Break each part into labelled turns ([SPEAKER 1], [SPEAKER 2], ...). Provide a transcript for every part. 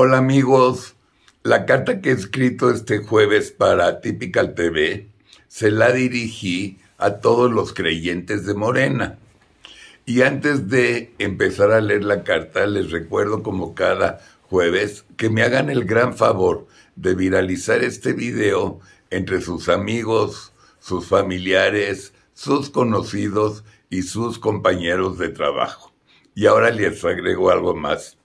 [SPEAKER 1] Hola amigos, la carta que he escrito este jueves para Typical TV se la dirigí a todos los creyentes de Morena. Y antes de empezar a leer la carta, les recuerdo como cada jueves que me hagan el gran favor de viralizar este video entre sus amigos, sus familiares, sus conocidos y sus compañeros de trabajo. Y ahora les agrego algo más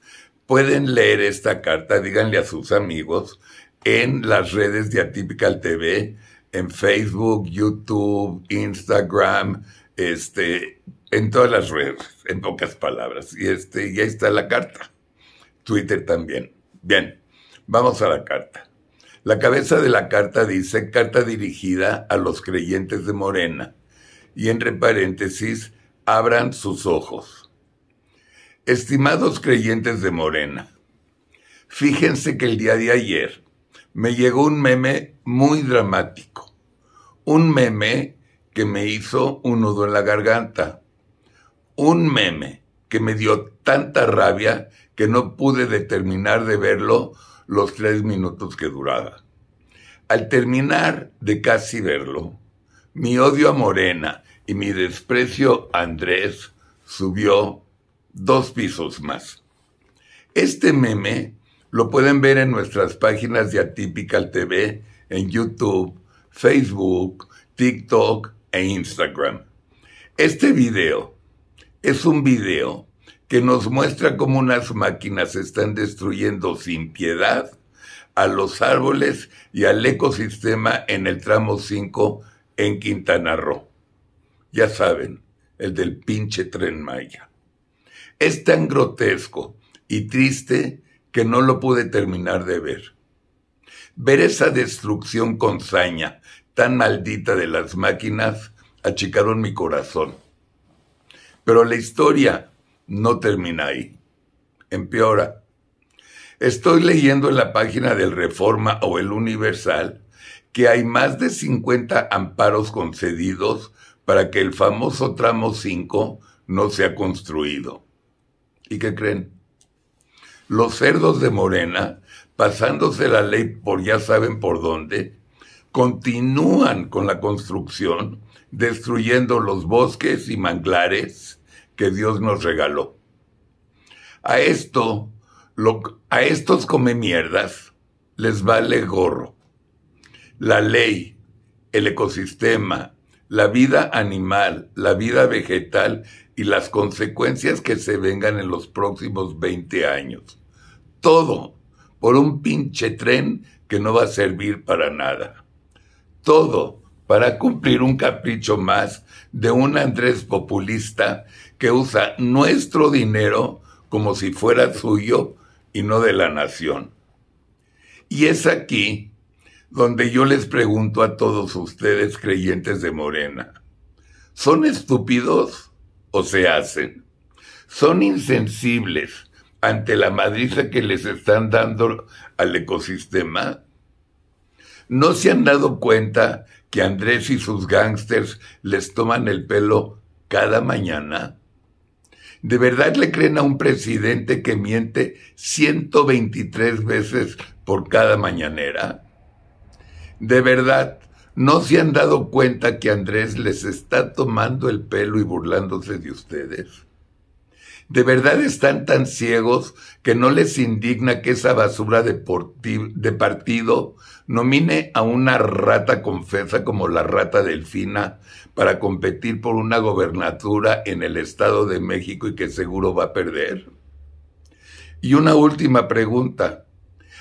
[SPEAKER 1] pueden leer esta carta, díganle a sus amigos en las redes de Atypical TV, en Facebook, YouTube, Instagram, este, en todas las redes, en pocas palabras. Y este, y ahí está la carta. Twitter también. Bien, vamos a la carta. La cabeza de la carta dice carta dirigida a los creyentes de Morena. Y entre paréntesis, abran sus ojos. Estimados creyentes de Morena, fíjense que el día de ayer me llegó un meme muy dramático. Un meme que me hizo un nudo en la garganta. Un meme que me dio tanta rabia que no pude determinar de verlo los tres minutos que duraba. Al terminar de casi verlo, mi odio a Morena y mi desprecio a Andrés subió dos pisos más. Este meme lo pueden ver en nuestras páginas de Atypical TV, en YouTube, Facebook, TikTok e Instagram. Este video es un video que nos muestra cómo unas máquinas están destruyendo sin piedad a los árboles y al ecosistema en el tramo 5 en Quintana Roo. Ya saben, el del pinche tren Maya. Es tan grotesco y triste que no lo pude terminar de ver. Ver esa destrucción con saña tan maldita de las máquinas achicaron mi corazón. Pero la historia no termina ahí. Empeora. Estoy leyendo en la página del Reforma o el Universal que hay más de 50 amparos concedidos para que el famoso tramo 5 no sea construido qué creen? Los cerdos de Morena, pasándose la ley por ya saben por dónde, continúan con la construcción, destruyendo los bosques y manglares que Dios nos regaló. A esto, a estos come mierdas les vale gorro. La ley, el ecosistema, la vida animal, la vida vegetal y las consecuencias que se vengan en los próximos 20 años. Todo por un pinche tren que no va a servir para nada. Todo para cumplir un capricho más de un Andrés populista que usa nuestro dinero como si fuera suyo y no de la nación. Y es aquí donde yo les pregunto a todos ustedes creyentes de Morena, ¿son estúpidos? o se hacen. Son insensibles ante la madriza que les están dando al ecosistema. ¿No se han dado cuenta que Andrés y sus gángsters les toman el pelo cada mañana? ¿De verdad le creen a un presidente que miente 123 veces por cada mañanera? ¿De verdad no se han dado cuenta que Andrés les está tomando el pelo y burlándose de ustedes. ¿De verdad están tan ciegos que no les indigna que esa basura de partido nomine a una rata confesa como la rata delfina para competir por una gobernatura en el Estado de México y que seguro va a perder? Y una última pregunta.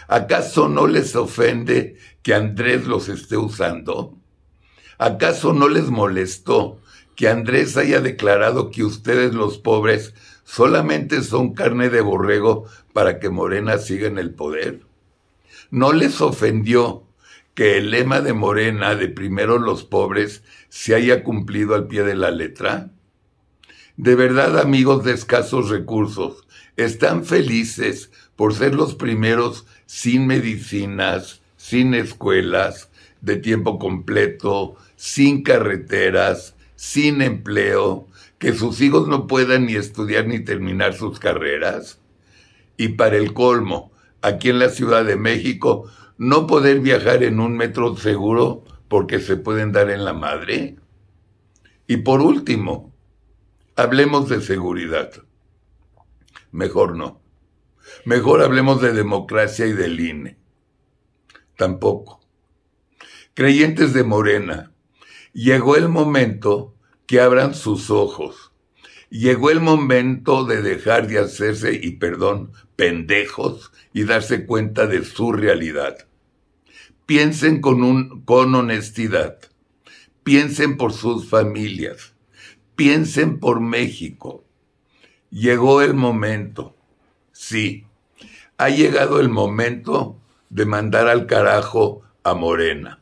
[SPEAKER 1] ¿Acaso no les ofende que Andrés los esté usando? ¿Acaso no les molestó que Andrés haya declarado que ustedes los pobres solamente son carne de borrego para que Morena siga en el poder? ¿No les ofendió que el lema de Morena de primero los pobres se haya cumplido al pie de la letra? De verdad, amigos de escasos recursos, ¿están felices por ser los primeros sin medicinas, sin escuelas, de tiempo completo, sin carreteras, sin empleo, que sus hijos no puedan ni estudiar ni terminar sus carreras. Y para el colmo, aquí en la Ciudad de México, no poder viajar en un metro seguro porque se pueden dar en la madre. Y por último, hablemos de seguridad. Mejor no. Mejor hablemos de democracia y del INE. Tampoco. Creyentes de Morena, llegó el momento que abran sus ojos. Llegó el momento de dejar de hacerse, y perdón, pendejos y darse cuenta de su realidad. Piensen con, un, con honestidad. Piensen por sus familias. Piensen por México. Llegó el momento. Sí, ha llegado el momento de mandar al carajo a Morena.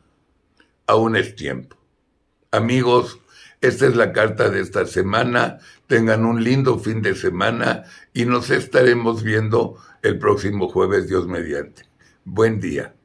[SPEAKER 1] Aún es tiempo. Amigos, esta es la carta de esta semana. Tengan un lindo fin de semana y nos estaremos viendo el próximo jueves, Dios mediante. Buen día.